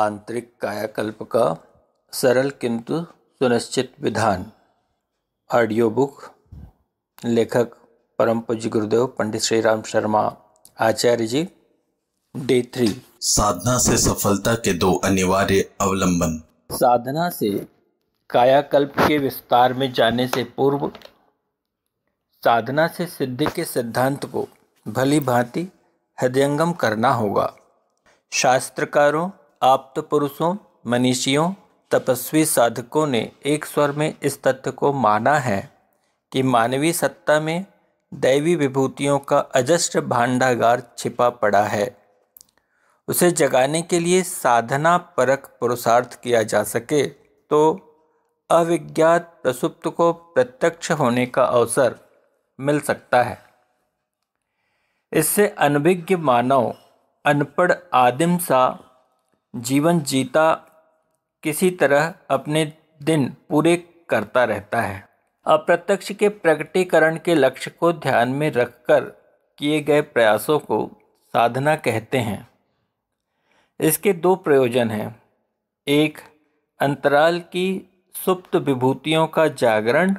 आंतरिक कायाकल्प का सरल किंतु सुनिश्चित विधान ऑडियो बुक लेखक परम पूज्य गुरुदेव पंडित श्री राम शर्मा आचार्य जी डे थ्री साधना से सफलता के दो अनिवार्य अवलंबन साधना से कायाकल्प के विस्तार में जाने से पूर्व साधना से सिद्धि के सिद्धांत को भली भांति हृदयंगम करना होगा शास्त्रकारों आप तो पुरुषों मनीषियों तपस्वी साधकों ने एक स्वर में इस तथ्य को माना है कि मानवीय सत्ता में दैवी विभूतियों का अजस्ट भांडागार छिपा पड़ा है उसे जगाने के लिए साधना परक पुरुषार्थ किया जा सके तो अविज्ञात प्रसुप्त को प्रत्यक्ष होने का अवसर मिल सकता है इससे अनभिज्ञ मानव अनपढ़ आदिम सा जीवन जीता किसी तरह अपने दिन पूरे करता रहता है अप्रत्यक्ष के प्रकटीकरण के लक्ष्य को ध्यान में रखकर किए गए प्रयासों को साधना कहते हैं इसके दो प्रयोजन हैं एक अंतराल की सुप्त विभूतियों का जागरण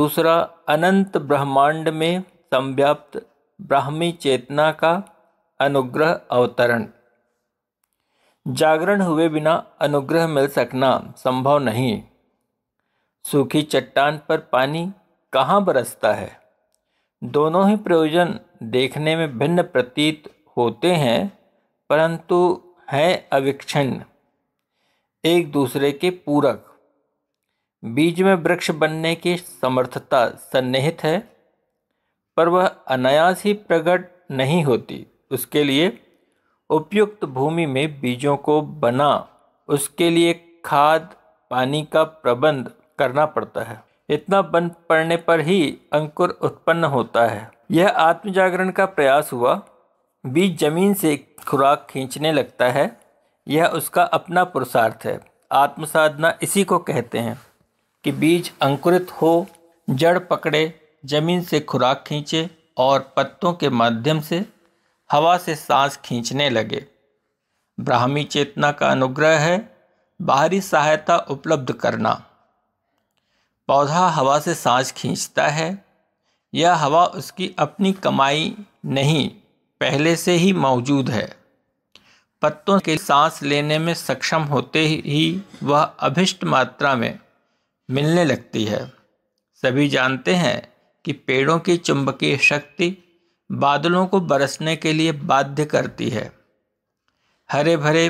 दूसरा अनंत ब्रह्मांड में संव्याप्त ब्राह्मी चेतना का अनुग्रह अवतरण जागरण हुए बिना अनुग्रह मिल सकना संभव नहीं सूखी चट्टान पर पानी कहाँ बरसता है दोनों ही प्रयोजन देखने में भिन्न प्रतीत होते हैं परंतु हैं अविक्षण एक दूसरे के पूरक बीज में वृक्ष बनने की समर्थता सन्निहित है पर वह अनायास ही प्रकट नहीं होती उसके लिए उपयुक्त भूमि में बीजों को बना उसके लिए खाद पानी का प्रबंध करना पड़ता है इतना बन पड़ने पर ही अंकुर उत्पन्न होता है यह आत्म जागरण का प्रयास हुआ बीज जमीन से खुराक खींचने लगता है यह उसका अपना पुरुषार्थ है आत्मसाधना इसी को कहते हैं कि बीज अंकुरित हो जड़ पकड़े जमीन से खुराक खींचे और पत्तों के माध्यम से हवा से सांस खींचने लगे ब्राह्मी चेतना का अनुग्रह है बाहरी सहायता उपलब्ध करना पौधा हवा से सांस खींचता है यह हवा उसकी अपनी कमाई नहीं पहले से ही मौजूद है पत्तों के सांस लेने में सक्षम होते ही वह अभिष्ट मात्रा में मिलने लगती है सभी जानते हैं कि पेड़ों की चुंबकीय शक्ति बादलों को बरसने के लिए बाध्य करती है हरे भरे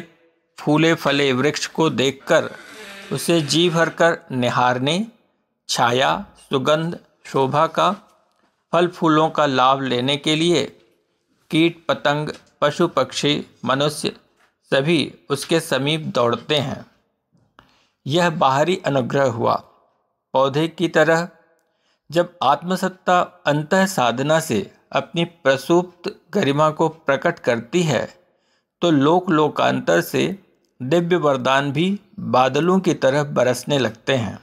फूले फले वृक्ष को देखकर उसे जी भर कर निहारने छाया सुगंध शोभा का फल फूलों का लाभ लेने के लिए कीट पतंग पशु पक्षी मनुष्य सभी उसके समीप दौड़ते हैं यह बाहरी अनुग्रह हुआ पौधे की तरह जब आत्मसत्ता अंत साधना से अपनी प्रसुप्त गरिमा को प्रकट करती है तो लोक लोकांतर से दिव्य वरदान भी बादलों की तरह बरसने लगते हैं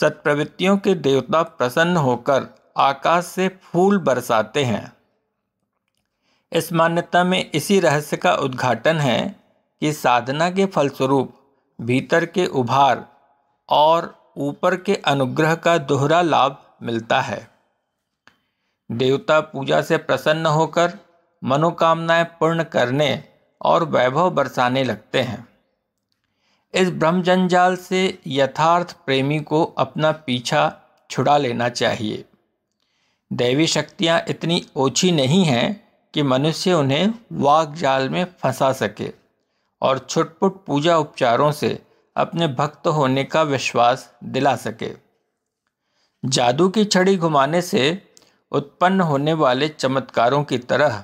सत्प्रवृत्तियों के देवता प्रसन्न होकर आकाश से फूल बरसाते हैं इस मान्यता में इसी रहस्य का उद्घाटन है कि साधना के फलस्वरूप भीतर के उभार और ऊपर के अनुग्रह का दोहरा लाभ मिलता है देवता पूजा से प्रसन्न होकर मनोकामनाएं पूर्ण करने और वैभव बरसाने लगते हैं इस ब्रह्म जंजाल से यथार्थ प्रेमी को अपना पीछा छुड़ा लेना चाहिए दैवी शक्तियाँ इतनी ओछी नहीं हैं कि मनुष्य उन्हें वाग जाल में फंसा सके और छुटपुट पूजा उपचारों से अपने भक्त होने का विश्वास दिला सके जादू की छड़ी घुमाने से उत्पन्न होने वाले चमत्कारों की तरह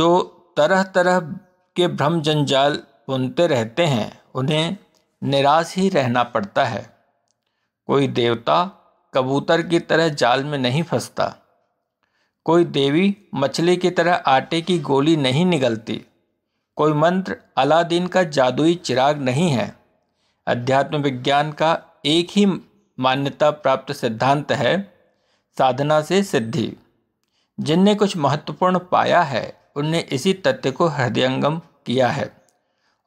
जो तरह तरह के भ्रम जंजाल बुनते रहते हैं उन्हें निराश ही रहना पड़ता है कोई देवता कबूतर की तरह जाल में नहीं फंसता कोई देवी मछली की तरह आटे की गोली नहीं निगलती कोई मंत्र अलादीन का जादुई चिराग नहीं है अध्यात्म विज्ञान का एक ही मान्यता प्राप्त सिद्धांत है साधना से सिद्धि जिनने कुछ महत्वपूर्ण पाया है उनने इसी तथ्य को हृदयंगम किया है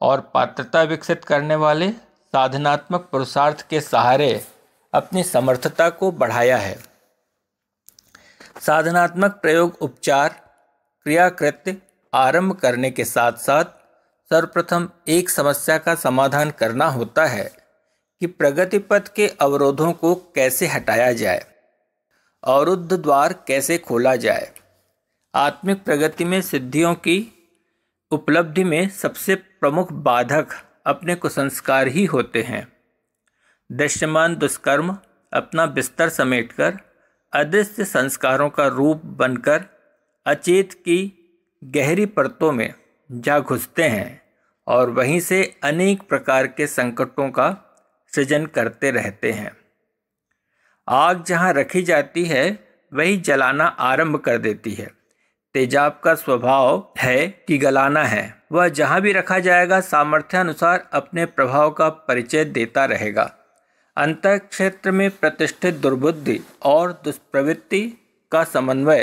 और पात्रता विकसित करने वाले साधनात्मक पुरुषार्थ के सहारे अपनी समर्थता को बढ़ाया है साधनात्मक प्रयोग उपचार क्रियाकृत्य आरंभ करने के साथ साथ सर्वप्रथम एक समस्या का समाधान करना होता है कि प्रगति पथ के अवरोधों को कैसे हटाया जाए अवरुद्ध द्वार कैसे खोला जाए आत्मिक प्रगति में सिद्धियों की उपलब्धि में सबसे प्रमुख बाधक अपने कुसंस्कार ही होते हैं दृश्यमान दुष्कर्म अपना बिस्तर समेटकर अदृश्य संस्कारों का रूप बनकर अचेत की गहरी परतों में जा घुसते हैं और वहीं से अनेक प्रकार के संकटों का सृजन करते रहते हैं आग जहाँ रखी जाती है वही जलाना आरंभ कर देती है तेजाब का स्वभाव है कि गलाना है वह जहाँ भी रखा जाएगा सामर्थ्य अनुसार अपने प्रभाव का परिचय देता रहेगा अंतर क्षेत्र में प्रतिष्ठित दुर्बुद्धि और दुष्प्रवृत्ति का समन्वय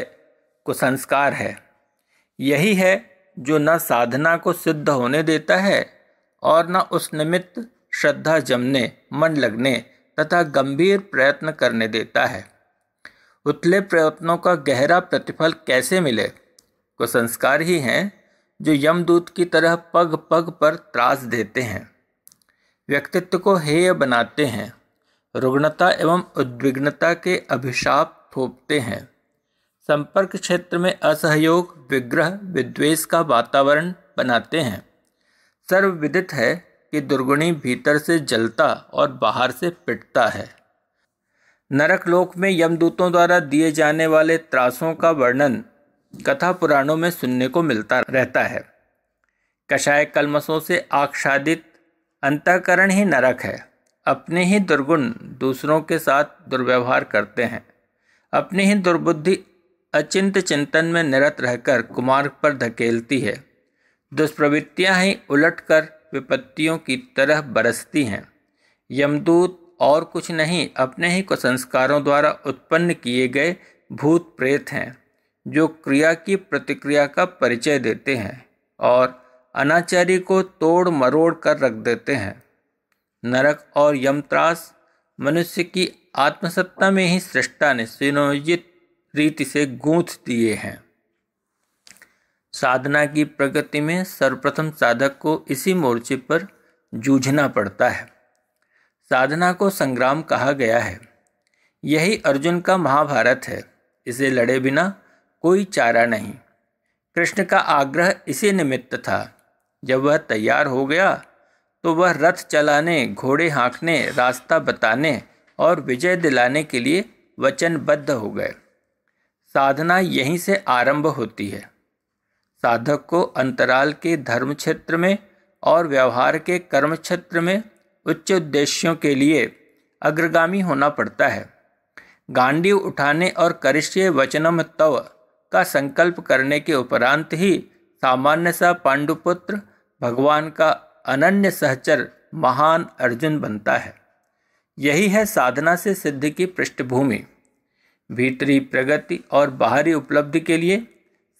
कुसंस्कार है यही है जो न साधना को सिद्ध होने देता है और न उस निमित्त श्रद्धा जमने मन लगने तथा गंभीर प्रयत्न करने देता है उतले प्रयत्नों का गहरा प्रतिफल कैसे मिले कुसंस्कार ही हैं जो यमदूत की तरह पग पग पर त्रास देते हैं व्यक्तित्व को हेय बनाते हैं रुग्णता एवं उद्विग्नता के अभिशाप थोपते हैं संपर्क क्षेत्र में असहयोग विग्रह विद्वेष का वातावरण बनाते हैं सर्वविदित है कि दुर्गुणी भीतर से जलता और बाहर से पिटता है नरक लोक में यमदूतों द्वारा दिए जाने वाले त्रासों का वर्णन कथा पुराणों में सुनने को मिलता रहता है कषाय कलमसों से आक्षादित अंतकरण ही नरक है अपने ही दुर्गुण दूसरों के साथ दुर्व्यवहार करते हैं अपनी ही दुर्बुद्धि अचिंत चिंतन में निरत रहकर कुमार पर धकेलती है दुष्प्रवृत्तियाँ ही उलट कर विपत्तियों की तरह बरसती हैं यमदूत और कुछ नहीं अपने ही कुसंस्कारों द्वारा उत्पन्न किए गए भूत प्रेत हैं जो क्रिया की प्रतिक्रिया का परिचय देते हैं और अनाचारी को तोड़ मरोड़ कर रख देते हैं नरक और यमत्रास मनुष्य की आत्मसत्ता में ही सृष्टा ने सुनियोजित रीति से गूंथ दिए हैं साधना की प्रगति में सर्वप्रथम साधक को इसी मोर्चे पर जूझना पड़ता है साधना को संग्राम कहा गया है यही अर्जुन का महाभारत है इसे लड़े बिना कोई चारा नहीं कृष्ण का आग्रह इसी निमित्त था जब वह तैयार हो गया तो वह रथ चलाने घोड़े हाँकने रास्ता बताने और विजय दिलाने के लिए वचनबद्ध हो गए साधना यहीं से आरंभ होती है साधक को अंतराल के धर्म क्षेत्र में और व्यवहार के कर्म क्षेत्र में उच्च उद्देश्यों के लिए अग्रगामी होना पड़ता है गांडी उठाने और करिष्य वचनम तव का संकल्प करने के उपरांत ही सामान्य सा पांडुपुत्र भगवान का अनन्य सहचर महान अर्जुन बनता है यही है साधना से सिद्धि की पृष्ठभूमि भीतरी प्रगति और बाहरी उपलब्धि के लिए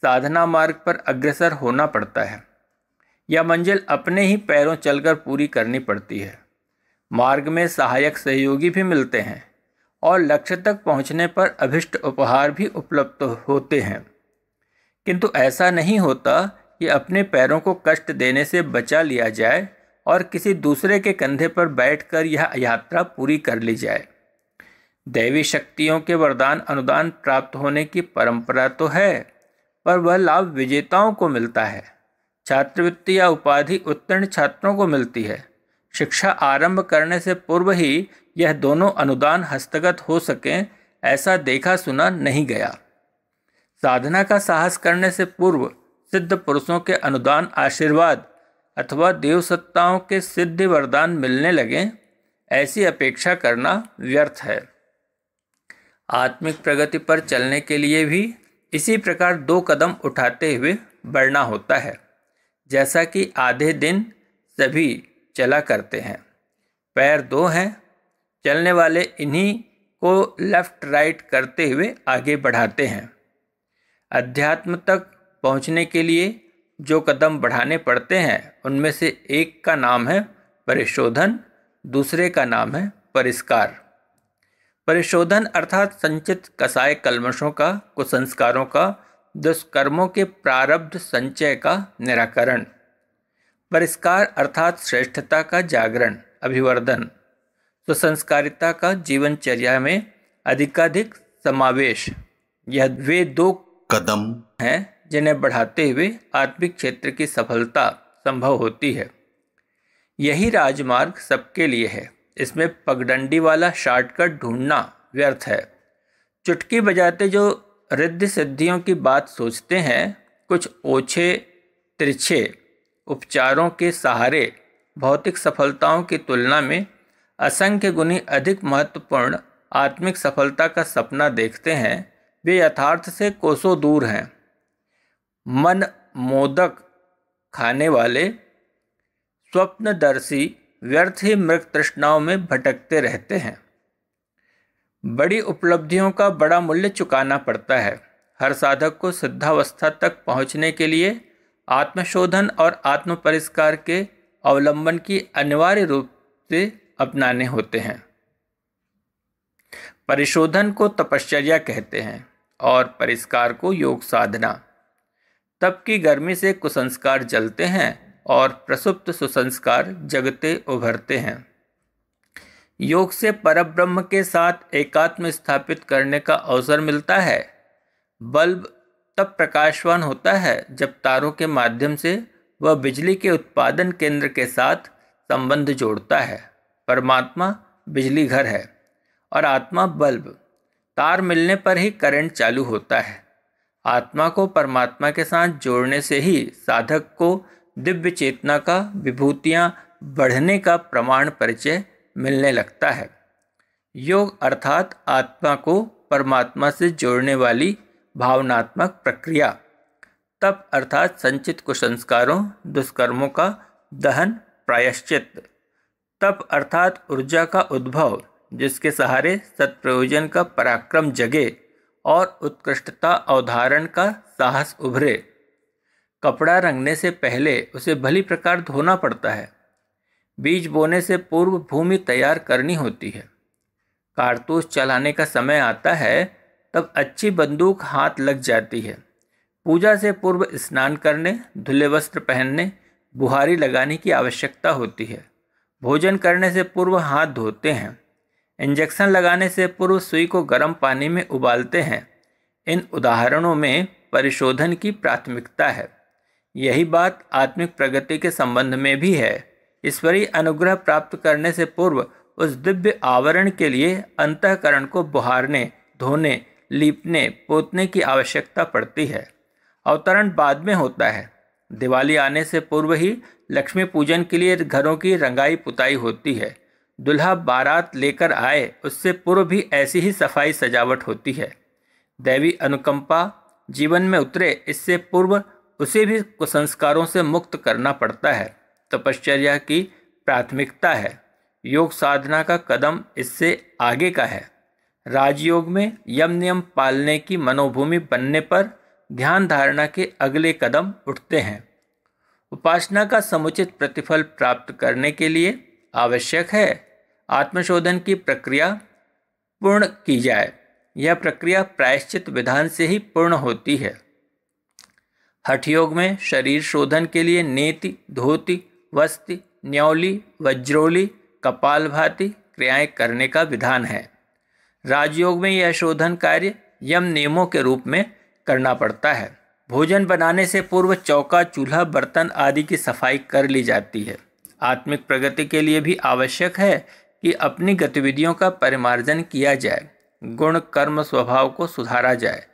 साधना मार्ग पर अग्रसर होना पड़ता है यह मंजिल अपने ही पैरों चलकर पूरी करनी पड़ती है मार्ग में सहायक सहयोगी भी मिलते हैं और लक्ष्य तक पहुंचने पर अभिष्ट उपहार भी उपलब्ध होते हैं किंतु ऐसा नहीं होता कि अपने पैरों को कष्ट देने से बचा लिया जाए और किसी दूसरे के कंधे पर बैठकर यह यात्रा पूरी कर ली जाए दैवी शक्तियों के वरदान अनुदान प्राप्त होने की परंपरा तो है पर वह लाभ विजेताओं को मिलता है छात्रवृत्ति या उपाधि उत्तीर्ण छात्रों को मिलती है शिक्षा आरंभ करने से पूर्व ही यह दोनों अनुदान हस्तगत हो सकें ऐसा देखा सुना नहीं गया साधना का साहस करने से पूर्व सिद्ध पुरुषों के अनुदान आशीर्वाद अथवा देवसत्ताओं के सिद्धि वरदान मिलने लगें ऐसी अपेक्षा करना व्यर्थ है आत्मिक प्रगति पर चलने के लिए भी इसी प्रकार दो कदम उठाते हुए बढ़ना होता है जैसा कि आधे दिन सभी चला करते हैं पैर दो हैं चलने वाले इन्हीं को लेफ्ट राइट करते हुए आगे बढ़ाते हैं अध्यात्म तक पहुंचने के लिए जो कदम बढ़ाने पड़ते हैं उनमें से एक का नाम है परिशोधन दूसरे का नाम है परिष्कार परिशोधन अर्थात संचित कसाय कलमशों का कुसंस्कारों का दुष्कर्मों के प्रारब्ध संचय का निराकरण परिष्कार अर्थात श्रेष्ठता का जागरण अभिवर्धन सुसंस्कारिता का जीवनचर्या में अधिकाधिक समावेश यह वे दो कदम हैं जिन्हें बढ़ाते हुए आत्मिक क्षेत्र की सफलता संभव होती है यही राजमार्ग सबके लिए है इसमें पगडंडी वाला शॉर्टकट ढूंढना व्यर्थ है चुटकी बजाते जो रिद्धि सिद्धियों की बात सोचते हैं कुछ ओछे तिरछे उपचारों के सहारे भौतिक सफलताओं की तुलना में असंख्य गुनी अधिक महत्वपूर्ण आत्मिक सफलता का सपना देखते हैं वे यथार्थ से कोसों दूर हैं मन मोदक खाने वाले स्वप्नदर्शी व्यर्थ ही मृग तृष्णाओं में भटकते रहते हैं बड़ी उपलब्धियों का बड़ा मूल्य चुकाना पड़ता है हर साधक को सिद्धावस्था तक पहुंचने के लिए आत्मशोधन और आत्मपरिष्कार के अवलंबन की अनिवार्य रूप से अपनाने होते हैं परिशोधन को तपश्चर्या कहते हैं और परिष्कार को योग साधना तब की गर्मी से कुसंस्कार जलते हैं और प्रसुप्त सुसंस्कार जगते उभरते हैं योग से परब्रह्म के साथ एकात्म स्थापित करने का अवसर मिलता है बल्ब तब प्रकाशवान होता है जब तारों के माध्यम से वह बिजली के उत्पादन केंद्र के साथ संबंध जोड़ता है परमात्मा बिजली घर है और आत्मा बल्ब तार मिलने पर ही करंट चालू होता है आत्मा को परमात्मा के साथ जोड़ने से ही साधक को दिव्य चेतना का विभूतियाँ बढ़ने का प्रमाण परिचय मिलने लगता है योग अर्थात आत्मा को परमात्मा से जोड़ने वाली भावनात्मक प्रक्रिया तप अर्थात संचित कुसंस्कारों दुष्कर्मों का दहन प्रायश्चित तप अर्थात ऊर्जा का उद्भव जिसके सहारे सत्प्रयोजन का पराक्रम जगे और उत्कृष्टता अवधारण का साहस उभरे कपड़ा रंगने से पहले उसे भली प्रकार धोना पड़ता है बीज बोने से पूर्व भूमि तैयार करनी होती है कारतूस चलाने का समय आता है तब अच्छी बंदूक हाथ लग जाती है पूजा से पूर्व स्नान करने धुले वस्त्र पहनने बुहारी लगाने की आवश्यकता होती है भोजन करने से पूर्व हाथ धोते हैं इंजेक्शन लगाने से पूर्व सुई को गर्म पानी में उबालते हैं इन उदाहरणों में परिशोधन की प्राथमिकता है यही बात आत्मिक प्रगति के संबंध में भी है ईश्वरीय अनुग्रह प्राप्त करने से पूर्व उस दिव्य आवरण के लिए अंतकरण को बुहारने धोने लीपने पोतने की आवश्यकता पड़ती है अवतरण बाद में होता है दिवाली आने से पूर्व ही लक्ष्मी पूजन के लिए घरों की रंगाई पुताई होती है दुल्हा बारात लेकर आए उससे पूर्व भी ऐसी ही सफाई सजावट होती है दैवी अनुकंपा जीवन में उतरे इससे पूर्व उसे भी कुसंस्कारों से मुक्त करना पड़ता है तपश्चर्या की प्राथमिकता है योग साधना का कदम इससे आगे का है राजयोग में यम नियम पालने की मनोभूमि बनने पर ध्यान धारणा के अगले कदम उठते हैं उपासना का समुचित प्रतिफल प्राप्त करने के लिए आवश्यक है आत्मशोधन की प्रक्रिया पूर्ण की जाए यह प्रक्रिया प्रायश्चित विधान से ही पूर्ण होती है हठ योग में शरीर शोधन के लिए नेति धोती वस्ति न्यौली वज्रोली कपाल भाती क्रियाएँ करने का विधान है राजयोग में यह शोधन कार्य यम नियमों के रूप में करना पड़ता है भोजन बनाने से पूर्व चौका चूल्हा बर्तन आदि की सफाई कर ली जाती है आत्मिक प्रगति के लिए भी आवश्यक है कि अपनी गतिविधियों का परिमार्जन किया जाए गुण कर्म स्वभाव को सुधारा जाए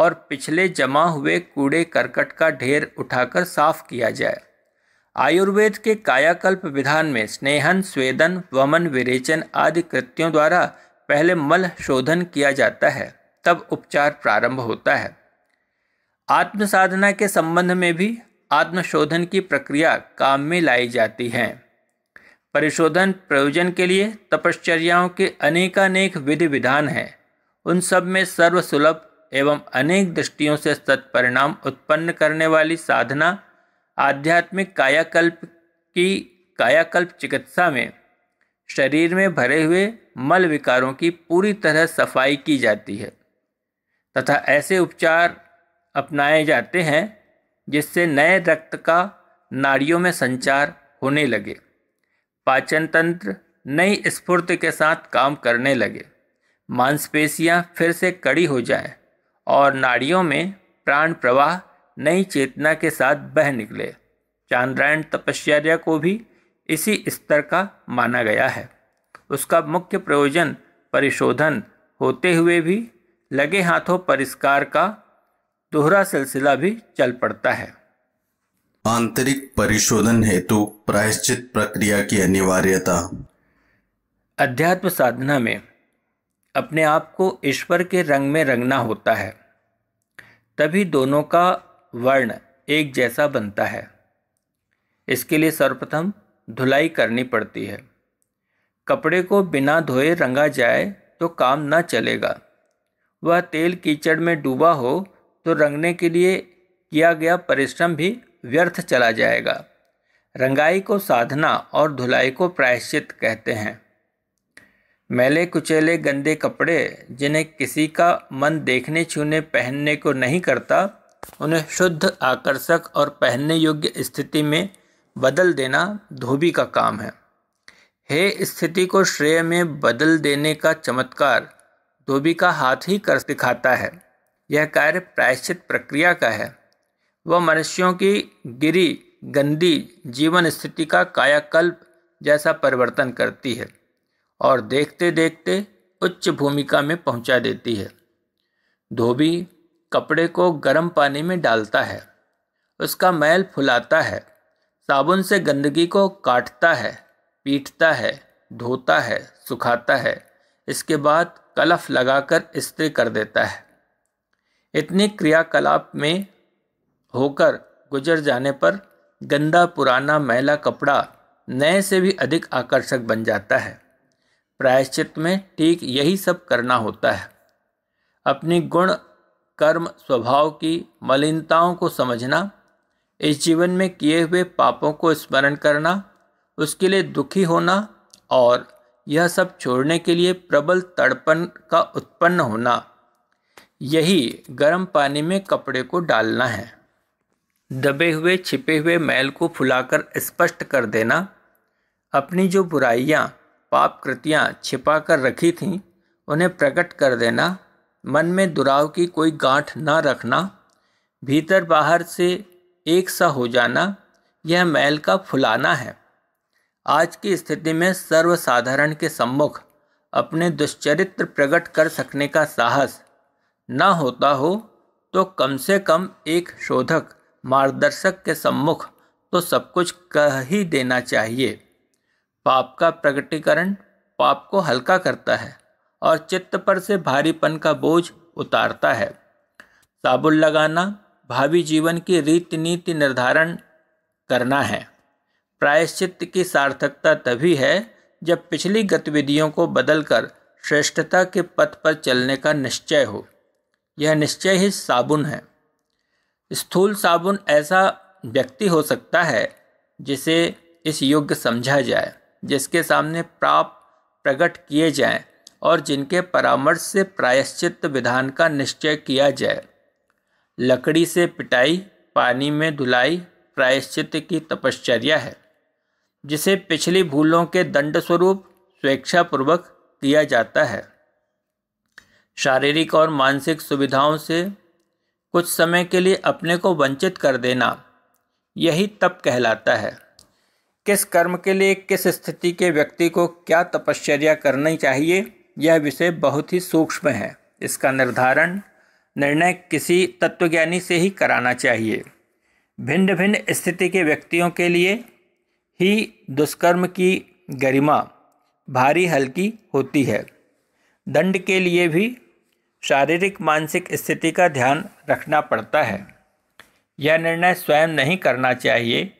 और पिछले जमा हुए कूड़े करकट का ढेर उठाकर साफ किया जाए आयुर्वेद के कायाकल्प विधान में स्नेहन स्वेदन वमन विरेचन आदि कृत्यों द्वारा पहले मल शोधन किया जाता है तब उपचार प्रारंभ होता है आत्म साधना के संबंध में भी आत्मशोधन की प्रक्रिया काम में लाई जाती है परिशोधन प्रयोजन के लिए तपश्चर्याओं के अनेकानेक विधि विधान हैं उन सब में सर्वसुलभ एवं अनेक दृष्टियों से सत्परिणाम उत्पन्न करने वाली साधना आध्यात्मिक कायाकल्प की कायाकल्प चिकित्सा में शरीर में भरे हुए मल विकारों की पूरी तरह सफाई की जाती है तथा ऐसे उपचार अपनाए जाते हैं जिससे नए रक्त का नाड़ियों में संचार होने लगे पाचन तंत्र नई स्फूर्ति के साथ काम करने लगे मांसपेशियां फिर से कड़ी हो जाए और नाड़ियों में प्राण प्रवाह नई चेतना के साथ बह निकले चांद्रायण तपश्चर्या को भी इसी स्तर का माना गया है उसका मुख्य प्रयोजन परिशोधन होते हुए भी लगे हाथों परिष्कार का दोहरा सिलसिला भी चल पड़ता है आंतरिक परिशोधन हेतु प्रायश्चित प्रक्रिया की अनिवार्यता अध्यात्म साधना में अपने आप को ईश्वर के रंग में रंगना होता है तभी दोनों का वर्ण एक जैसा बनता है इसके लिए सर्वप्रथम धुलाई करनी पड़ती है कपड़े को बिना धोए रंगा जाए तो काम न चलेगा वह तेल कीचड़ में डूबा हो तो रंगने के लिए किया गया परिश्रम भी व्यर्थ चला जाएगा रंगाई को साधना और धुलाई को प्रायश्चित कहते हैं मैले कुचेले गंदे कपड़े जिन्हें किसी का मन देखने छूने पहनने को नहीं करता उन्हें शुद्ध आकर्षक और पहनने योग्य स्थिति में बदल देना धोबी का काम है हे स्थिति को श्रेय में बदल देने का चमत्कार धोबी का हाथ ही कर दिखाता है यह कार्य प्रायश्चित प्रक्रिया का है वह मनुष्यों की गिरी गंदी जीवन स्थिति का कायाकल्प जैसा परिवर्तन करती है और देखते देखते उच्च भूमिका में पहुंचा देती है धोबी कपड़े को गर्म पानी में डालता है उसका मैल फुलाता है साबुन से गंदगी को काटता है पीटता है धोता है सुखाता है इसके बाद कलफ लगाकर इस्त्री कर देता है इतनी क्रियाकलाप में होकर गुजर जाने पर गंदा पुराना मैला कपड़ा नए से भी अधिक आकर्षक बन जाता है प्रायश्चित में ठीक यही सब करना होता है अपनी गुण कर्म स्वभाव की मलिनताओं को समझना इस जीवन में किए हुए पापों को स्मरण करना उसके लिए दुखी होना और यह सब छोड़ने के लिए प्रबल तड़पन का उत्पन्न होना यही गर्म पानी में कपड़े को डालना है दबे हुए छिपे हुए मैल को फुलाकर स्पष्ट कर देना अपनी जो बुराइयाँ पाप कृतियाँ छिपा कर रखी थीं उन्हें प्रकट कर देना मन में दुराव की कोई गांठ न रखना भीतर बाहर से एक सा हो जाना यह मैल का फुलाना है आज की स्थिति में सर्वसाधारण के सम्मुख अपने दुश्चरित्र प्रकट कर सकने का साहस न होता हो तो कम से कम एक शोधक मार्गदर्शक के सम्मुख तो सब कुछ कह ही देना चाहिए पाप का प्रकटीकरण पाप को हल्का करता है और चित्त पर से भारीपन का बोझ उतारता है साबुन लगाना भावी जीवन की रीति नीति निर्धारण करना है प्रायश्चित की सार्थकता तभी है जब पिछली गतिविधियों को बदलकर श्रेष्ठता के पथ पर चलने का निश्चय हो यह निश्चय ही साबुन है स्थूल साबुन ऐसा व्यक्ति हो सकता है जिसे इस योग्य समझा जाए जिसके सामने प्राप प्रकट किए जाएं और जिनके परामर्श से प्रायश्चित विधान का निश्चय किया जाए लकड़ी से पिटाई पानी में धुलाई प्रायश्चित की तपश्चर्या है जिसे पिछली भूलों के दंड स्वरूप स्वेच्छापूर्वक किया जाता है शारीरिक और मानसिक सुविधाओं से कुछ समय के लिए अपने को वंचित कर देना यही तप कहलाता है किस कर्म के लिए किस स्थिति के व्यक्ति को क्या तपश्चर्या करनी चाहिए यह विषय बहुत ही सूक्ष्म है इसका निर्धारण निर्णय किसी तत्वज्ञानी से ही कराना चाहिए भिन्न भिन्न स्थिति के व्यक्तियों के लिए ही दुष्कर्म की गरिमा भारी हल्की होती है दंड के लिए भी शारीरिक मानसिक स्थिति का ध्यान रखना पड़ता है यह निर्णय स्वयं नहीं करना चाहिए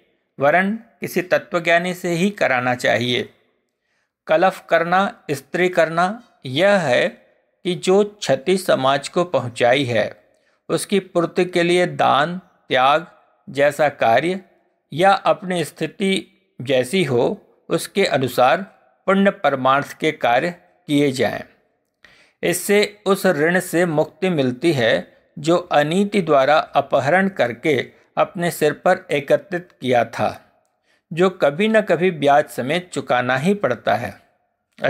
वरन किसी तत्वज्ञानी से ही कराना चाहिए कलफ करना स्त्री करना यह है कि जो क्षति समाज को पहुंचाई है उसकी पूर्ति के लिए दान त्याग जैसा कार्य या अपनी स्थिति जैसी हो उसके अनुसार पुण्य परमार्थ के कार्य किए जाएं। इससे उस ऋण से मुक्ति मिलती है जो अनीति द्वारा अपहरण करके अपने सिर पर एकत्रित किया था जो कभी न कभी ब्याज समेत चुकाना ही पड़ता है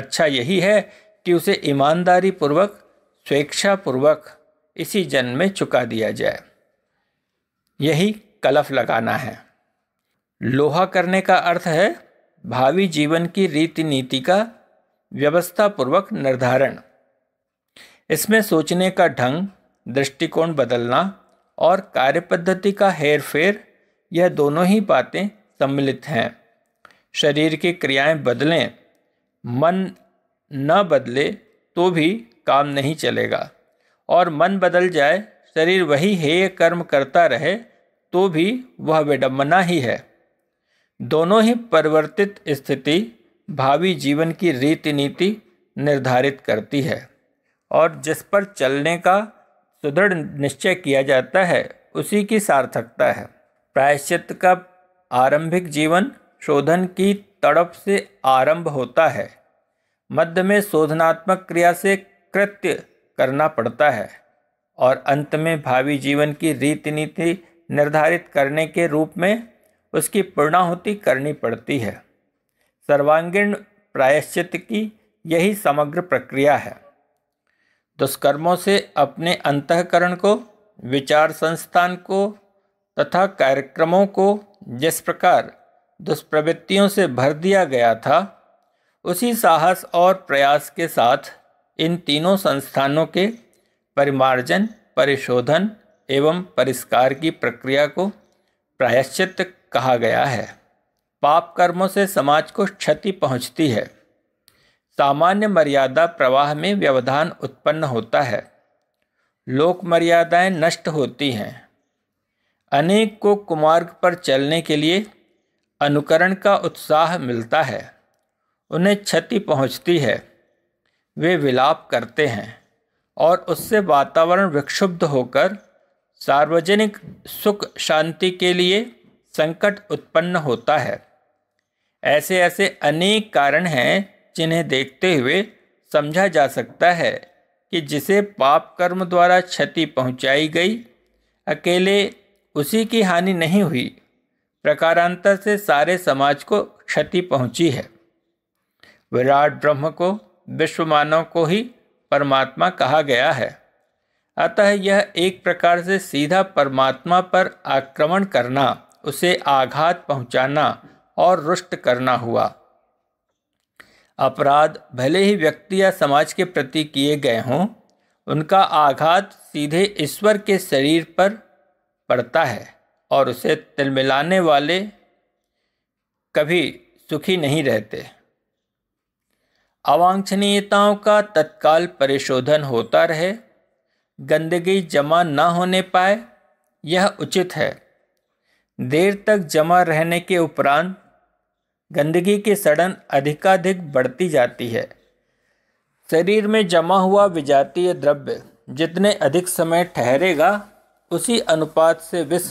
अच्छा यही है कि उसे ईमानदारी पूर्वक स्वेच्छापूर्वक इसी जन्म में चुका दिया जाए यही कलफ लगाना है लोहा करने का अर्थ है भावी जीवन की रीति नीति का व्यवस्थापूर्वक निर्धारण इसमें सोचने का ढंग दृष्टिकोण बदलना और कार्य पद्धति का हेर फेर यह दोनों ही बातें सम्मिलित हैं शरीर की क्रियाएं बदलें मन न बदले तो भी काम नहीं चलेगा और मन बदल जाए शरीर वही हेय कर्म करता रहे तो भी वह विडम्बना ही है दोनों ही परिवर्तित स्थिति भावी जीवन की रीति नीति निर्धारित करती है और जिस पर चलने का सुदृढ़ निश्चय किया जाता है उसी की सार्थकता है प्रायश्चित का आरंभिक जीवन शोधन की तड़प से आरंभ होता है मध्य में शोधनात्मक क्रिया से कृत्य करना पड़ता है और अंत में भावी जीवन की रीति नीति निर्धारित करने के रूप में उसकी पूर्णाहुति करनी पड़ती है सर्वांगीण प्रायश्चित की यही समग्र प्रक्रिया है दुष्कर्मों से अपने अंतकरण को विचार संस्थान को तथा कार्यक्रमों को जिस प्रकार दुष्प्रवृत्तियों से भर दिया गया था उसी साहस और प्रयास के साथ इन तीनों संस्थानों के परिमार्जन परिशोधन एवं परिष्कार की प्रक्रिया को प्रायश्चित कहा गया है पाप कर्मों से समाज को क्षति पहुंचती है सामान्य मर्यादा प्रवाह में व्यवधान उत्पन्न होता है लोक मर्यादाएं नष्ट होती हैं अनेक को कुमार्ग पर चलने के लिए अनुकरण का उत्साह मिलता है उन्हें क्षति पहुंचती है वे विलाप करते हैं और उससे वातावरण विक्षुब्ध होकर सार्वजनिक सुख शांति के लिए संकट उत्पन्न होता है ऐसे ऐसे अनेक कारण हैं जिन्हें देखते हुए समझा जा सकता है कि जिसे पाप कर्म द्वारा क्षति पहुंचाई गई अकेले उसी की हानि नहीं हुई प्रकारांतर से सारे समाज को क्षति पहुंची है विराट ब्रह्म को विश्व मानव को ही परमात्मा कहा गया है अतः यह एक प्रकार से सीधा परमात्मा पर आक्रमण करना उसे आघात पहुंचाना और रुष्ट करना हुआ अपराध भले ही व्यक्ति या समाज के प्रति किए गए हों उनका आघात सीधे ईश्वर के शरीर पर पड़ता है और उसे तिलमिलाने वाले कभी सुखी नहीं रहते अवांछनीयताओं का तत्काल परिशोधन होता रहे गंदगी जमा न होने पाए यह उचित है देर तक जमा रहने के उपरांत गंदगी की सड़न अधिकाधिक बढ़ती जाती है शरीर में जमा हुआ विजातीय द्रव्य जितने अधिक समय ठहरेगा उसी अनुपात से विष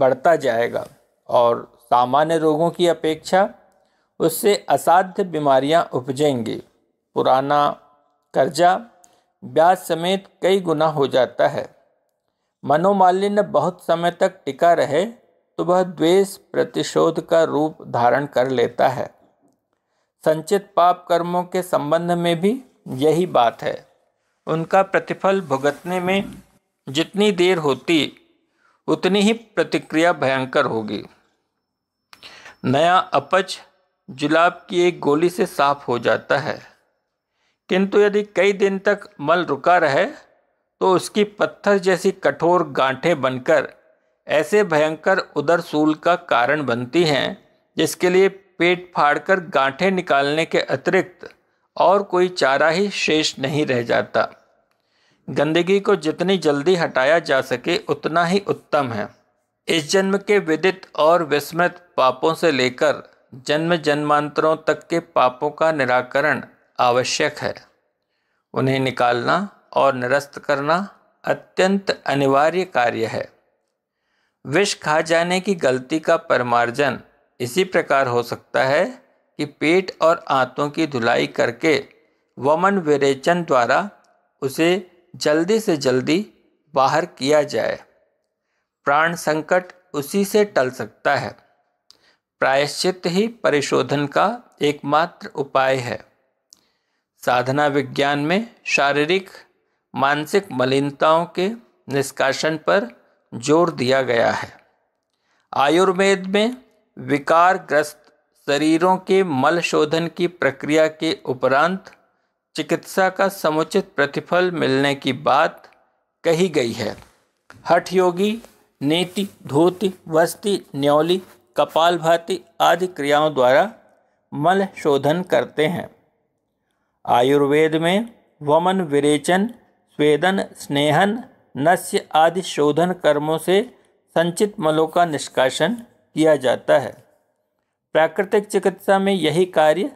बढ़ता जाएगा और सामान्य रोगों की अपेक्षा उससे असाध्य बीमारियां उपजेंगी पुराना कर्जा ब्याज समेत कई गुना हो जाता है मनोमालिन्य बहुत समय तक टिका रहे तो वह द्वेष प्रतिशोध का रूप धारण कर लेता है संचित पाप कर्मों के संबंध में भी यही बात है उनका प्रतिफल भुगतने में जितनी देर होती उतनी ही प्रतिक्रिया भयंकर होगी नया अपच जुलाब की एक गोली से साफ हो जाता है किंतु यदि कई दिन तक मल रुका रहे तो उसकी पत्थर जैसी कठोर गांठें बनकर ऐसे भयंकर उदर सूल का कारण बनती हैं जिसके लिए पेट फाड़कर गांठें निकालने के अतिरिक्त और कोई चारा ही शेष नहीं रह जाता गंदगी को जितनी जल्दी हटाया जा सके उतना ही उत्तम है इस जन्म के विदित और विस्मृत पापों से लेकर जन्म जन्मांतरों तक के पापों का निराकरण आवश्यक है उन्हें निकालना और निरस्त करना अत्यंत अनिवार्य कार्य है विष खा जाने की गलती का परमार्जन इसी प्रकार हो सकता है कि पेट और आंतों की धुलाई करके वमन विरेचन द्वारा उसे जल्दी से जल्दी बाहर किया जाए प्राण संकट उसी से टल सकता है प्रायश्चित ही परिशोधन का एकमात्र उपाय है साधना विज्ञान में शारीरिक मानसिक मलिनताओं के निष्कासन पर जोर दिया गया है आयुर्वेद में विकारग्रस्त शरीरों के मल शोधन की प्रक्रिया के उपरांत चिकित्सा का समुचित प्रतिफल मिलने की बात कही गई है हठ योगी नीति धोती वस्ती न्यौली कपाल भाती आदि क्रियाओं द्वारा मल शोधन करते हैं आयुर्वेद में वमन विरेचन स्वेदन स्नेहन नस्य आदि शोधन कर्मों से संचित मलों का निष्कासन किया जाता है प्राकृतिक चिकित्सा में यही कार्य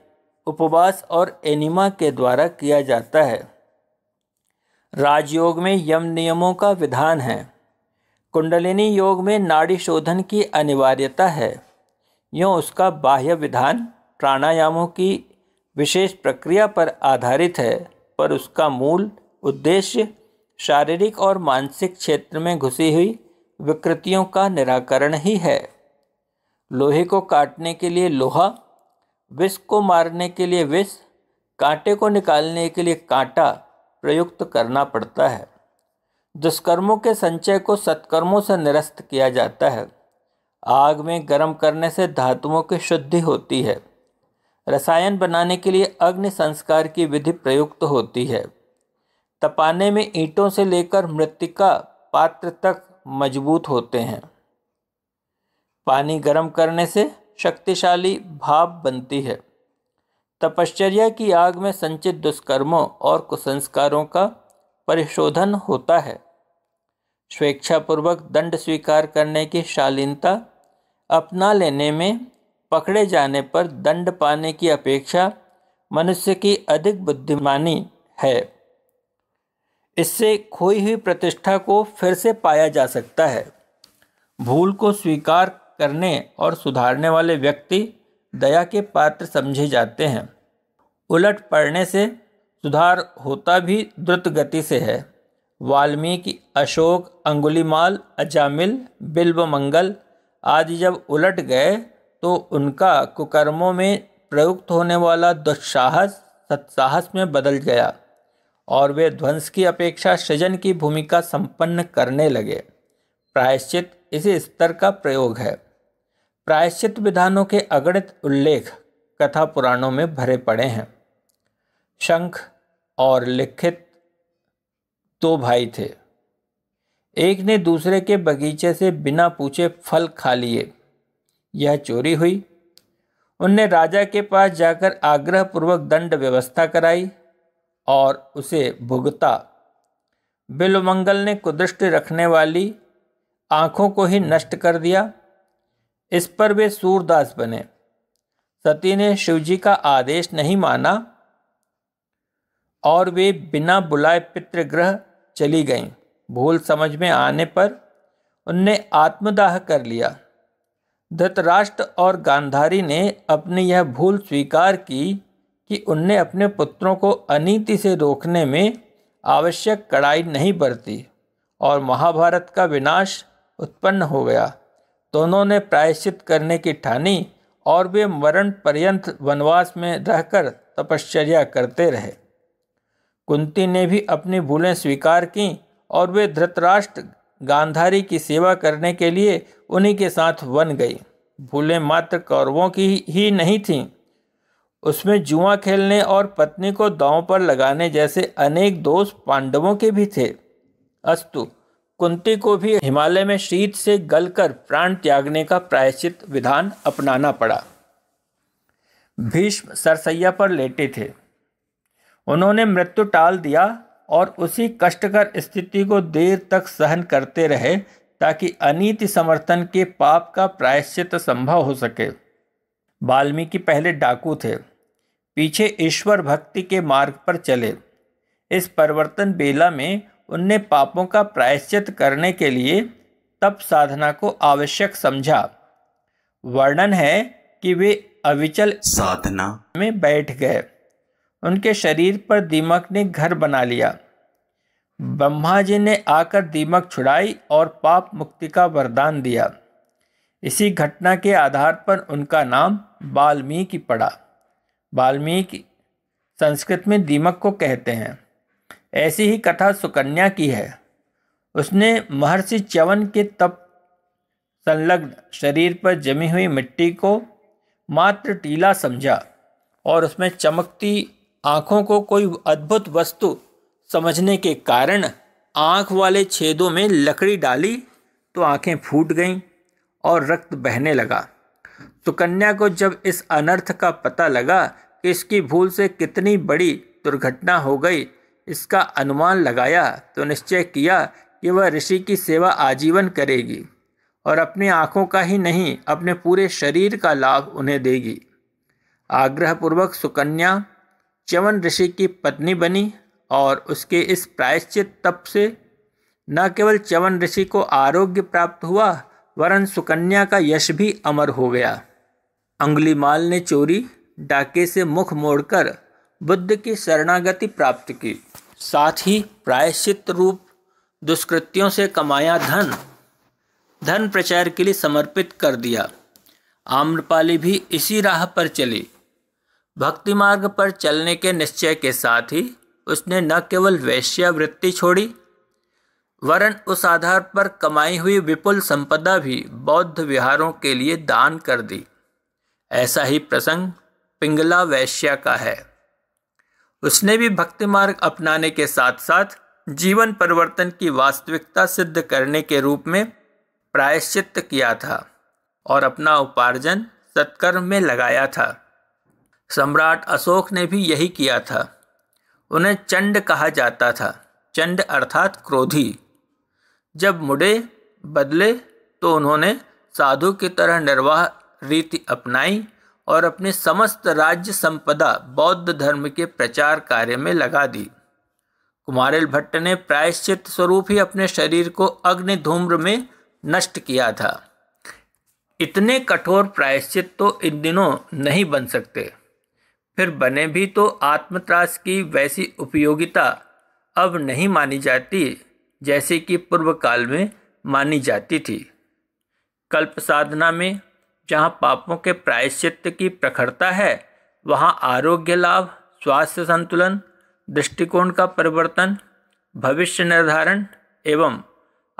उपवास और एनिमा के द्वारा किया जाता है राजयोग में यम नियमों का विधान है कुंडलिनी योग में नाड़ी शोधन की अनिवार्यता है यों उसका बाह्य विधान प्राणायामों की विशेष प्रक्रिया पर आधारित है पर उसका मूल उद्देश्य शारीरिक और मानसिक क्षेत्र में घुसी हुई विकृतियों का निराकरण ही है लोहे को काटने के लिए लोहा विष को मारने के लिए विष कांटे को निकालने के लिए कांटा प्रयुक्त करना पड़ता है दुष्कर्मों के संचय को सत्कर्मों से निरस्त किया जाता है आग में गर्म करने से धातुओं की शुद्धि होती है रसायन बनाने के लिए अग्नि संस्कार की विधि प्रयुक्त होती है तपाने में ईंटों से लेकर मृतिका पात्र तक मजबूत होते हैं पानी गर्म करने से शक्तिशाली भाव बनती है तपश्चर्या की आग में संचित दुष्कर्मों और कुसंस्कारों का परिशोधन होता है स्वेच्छापूर्वक दंड स्वीकार करने की शालीनता अपना लेने में पकड़े जाने पर दंड पाने की अपेक्षा मनुष्य की अधिक बुद्धिमानी है इससे खोई हुई प्रतिष्ठा को फिर से पाया जा सकता है भूल को स्वीकार करने और सुधारने वाले व्यक्ति दया के पात्र समझे जाते हैं उलट पड़ने से सुधार होता भी द्रुत गति से है वाल्मीकि अशोक अंगुलीमाल अजामिल बिल्व मंगल आदि जब उलट गए तो उनका कुकर्मों में प्रयुक्त होने वाला दुस्साहस सत्साहस में बदल गया और वे ध्वंस की अपेक्षा सृजन की भूमिका संपन्न करने लगे प्रायश्चित इसी स्तर का प्रयोग है प्रायश्चित विधानों के अगणित उल्लेख कथा पुराणों में भरे पड़े हैं शंख और लिखित दो तो भाई थे एक ने दूसरे के बगीचे से बिना पूछे फल खा लिए यह चोरी हुई उनने राजा के पास जाकर आग्रहपूर्वक दंड व्यवस्था कराई और उसे भुगता बिलमंगल ने कुदृष्टि रखने वाली आँखों को ही नष्ट कर दिया इस पर वे सूरदास बने सती ने शिवजी का आदेश नहीं माना और वे बिना बुलाए पितृग्रह चली गईं भूल समझ में आने पर उनने आत्मदाह कर लिया धृतराष्ट्र और गांधारी ने अपनी यह भूल स्वीकार की कि उनने अपने पुत्रों को अनीति से रोकने में आवश्यक कड़ाई नहीं बरती और महाभारत का विनाश उत्पन्न हो गया दोनों ने प्रायश्चित करने की ठानी और वे मरण पर्यंत वनवास में रहकर तपश्चर्या करते रहे कुंती ने भी अपनी भूलें स्वीकार की और वे धृतराष्ट्र गांधारी की सेवा करने के लिए उन्हीं के साथ वन गई भूलें मात्र कौरवों की ही नहीं थीं उसमें जुआ खेलने और पत्नी को दांव पर लगाने जैसे अनेक दोष पांडवों के भी थे अस्तु कुंती को भी हिमालय में शीत से गलकर प्राण त्यागने का प्रायश्चित विधान अपनाना पड़ा भीष्म सरसैया पर लेटे थे उन्होंने मृत्यु टाल दिया और उसी कष्टकर स्थिति को देर तक सहन करते रहे ताकि अनीति समर्थन के पाप का प्रायश्चित संभव हो सके वाल्मीकि पहले डाकू थे पीछे ईश्वर भक्ति के मार्ग पर चले इस परिवर्तन बेला में उनने पापों का प्रायश्चित करने के लिए तप साधना को आवश्यक समझा वर्णन है कि वे अविचल साधना में बैठ गए उनके शरीर पर दीमक ने घर बना लिया ब्रह्मा जी ने आकर दीमक छुड़ाई और पाप मुक्ति का वरदान दिया इसी घटना के आधार पर उनका नाम वाल्मीकि पड़ा वाल्मीकि संस्कृत में दीमक को कहते हैं ऐसी ही कथा सुकन्या की है उसने महर्षि च्यवन के तप संलग्न शरीर पर जमी हुई मिट्टी को मात्र टीला समझा और उसमें चमकती आँखों को कोई अद्भुत वस्तु समझने के कारण आँख वाले छेदों में लकड़ी डाली तो आँखें फूट गईं और रक्त बहने लगा सुकन्या को जब इस अनर्थ का पता लगा कि इसकी भूल से कितनी बड़ी दुर्घटना हो गई इसका अनुमान लगाया तो निश्चय किया कि वह ऋषि की सेवा आजीवन करेगी और अपनी आँखों का ही नहीं अपने पूरे शरीर का लाभ उन्हें देगी आग्रहपूर्वक सुकन्या च्यवन ऋषि की पत्नी बनी और उसके इस प्रायश्चित तप से न केवल च्यवन ऋषि को आरोग्य प्राप्त हुआ वरन सुकन्या का यश भी अमर हो गया अंगुलीमाल ने चोरी डाके से मुख मोड़कर बुद्ध की शरणागति प्राप्त की साथ ही प्रायश्चित रूप दुष्कृत्यों से कमाया धन धन प्रचार के लिए समर्पित कर दिया आम्रपाली भी इसी राह पर चली भक्ति मार्ग पर चलने के निश्चय के साथ ही उसने न केवल वैश्यावृत्ति छोड़ी वरन उस आधार पर कमाई हुई विपुल संपदा भी बौद्ध विहारों के लिए दान कर दी ऐसा ही प्रसंग पिंगला वैश्या का है उसने भी भक्ति मार्ग अपनाने के साथ साथ जीवन परिवर्तन की वास्तविकता सिद्ध करने के रूप में प्रायश्चित किया था और अपना उपार्जन सत्कर्म में लगाया था सम्राट अशोक ने भी यही किया था उन्हें चंड कहा जाता था चंड अर्थात क्रोधी जब मुड़े बदले तो उन्होंने साधु की तरह निर्वाह रीति अपनाई और अपनी समस्त राज्य संपदा बौद्ध धर्म के प्रचार कार्य में लगा दी कुमारिल भट्ट ने प्रायश्चित स्वरूप ही अपने शरीर को अग्नि धूम्र में नष्ट किया था इतने कठोर प्रायश्चित तो इन दिनों नहीं बन सकते फिर बने भी तो आत्मत्रास की वैसी उपयोगिता अब नहीं मानी जाती जैसे कि पूर्व काल में मानी जाती थी कल्प साधना में जहाँ पापों के प्रायश्चित की प्रखरता है वहाँ आरोग्य लाभ स्वास्थ्य संतुलन दृष्टिकोण का परिवर्तन भविष्य निर्धारण एवं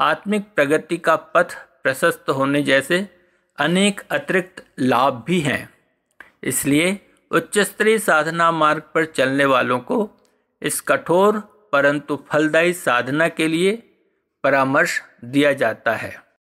आत्मिक प्रगति का पथ प्रशस्त होने जैसे अनेक अतिरिक्त लाभ भी हैं इसलिए उच्च स्तरीय साधना मार्ग पर चलने वालों को इस कठोर परंतु फलदायी साधना के लिए परामर्श दिया जाता है